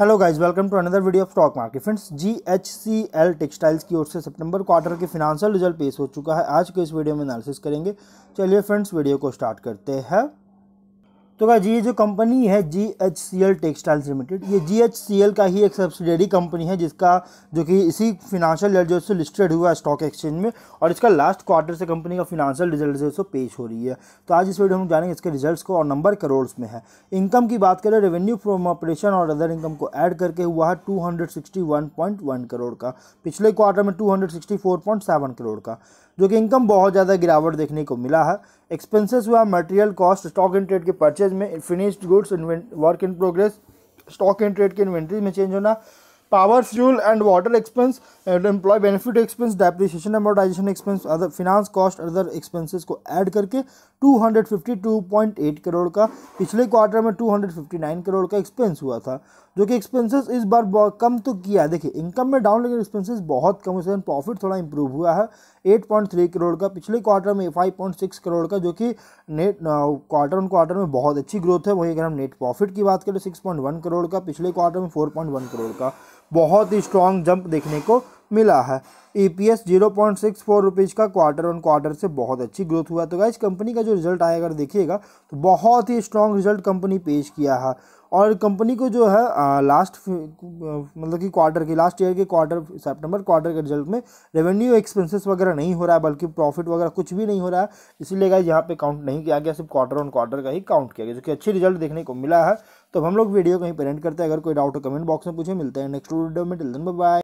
hello guys welcome to another video of stock market friends G H C L textiles की ओर से सितंबर quarter के financial result पेश हो चुका है आज के इस वीडियो में एनालिसिस करेंगे चलिए फ्रेंड्स वीडियो को स्टार्ट करते हैं तो क्या ये जो कंपनी है G H C L textiles limited ये जी एच सी एल का ही एक सब्सिडरी कंपनी है जिसका जो कि इसी फिनांशियल रिजल्ट से लिस्टेड हुआ है स्टॉक एक्सचेंज में और इसका लास्ट क्वार्टर से कंपनी का फिनांशियल रिजल्ट जो पेश हो रही है तो आज इस वीडियो में जानेंगे इसके रिजल्ट्स को और नंबर करोड़ में है इनकम की बात करें रेवेन्यू फ्रॉम ऑपरेशन और अदर इनकम को ऐड करके हुआ है टू करोड़ का पिछले क्वार्टर में टू करोड़ का जो कि इनकम बहुत ज़्यादा गिरावट देखने को मिला है एक्सपेंसेस हुआ मटेरियल कॉस्ट स्टॉक एंड के परचेज परचेज में finished goods work in progress stock and trade के इन्वेंट्री में चेंज होना power fuel and water expense employee benefit expense depreciation amortisation expense other finance cost other expenses को add करके 252.8 करोड़ का पिछले quarter में 259 करोड़ का एक्सपेंस हुआ था जो कि एक्सपेंसेस इस बार बहुत कम तो किया है देखिए इनकम में डाउन लेकिन एक्सपेंसेस बहुत कम इसलिए प्रॉफिट थोड़ा इंप्रूव हुआ है 8.3 करोड़ का पिछले क्वार्टर में 5.6 करोड़ का जो कि नेट क्वार्टर ऑन क्वार्टर में बहुत अच्छी ग्रोथ है वहीं अगर हम नेट प्रॉफिट की बात करें तो 6.1 करोड़ का पिछले क्वार्टर में 4.1 करोड़ का बहुत ही स्ट्रॉन्ग जंप देखने को मिला है E P S zero point six four rupees का क्वार्टर ऑन क्वार्टर से बहुत अच्छी ग्रोथ हुआ तो गाइज कंपनी का जो रिजल्ट आया अगर देखिएगा तो बहुत ही स्ट्रॉन्ग रिजल्ट कंपनी पेश किया है और कंपनी को जो है आ, लास्ट मतलब कि क्वार्टर की लास्ट ईयर के क्वार्टर सितंबर क्वार्टर के रिजल्ट में रेवेन्यू एक्सपेंसेस वगैरह नहीं हो रहा है बल्कि प्रॉफिट वगैरह कुछ भी नहीं हो रहा है इसीलिए गाइज यहाँ पे काउंट नहीं किया गया सिर्फ क्वार्टर ऑन क्वार्टर का ही काउंट किया गया जो कि अच्छी रिजल्ट देखने को मिला है तो हम लोग वीडियो कहीं पेरेंट करते हैं अगर कोई डाउट हो कमेंट बॉक्स में पूछे मिलते हैं नेक्स्ट वीडियो में टिल दिन बाय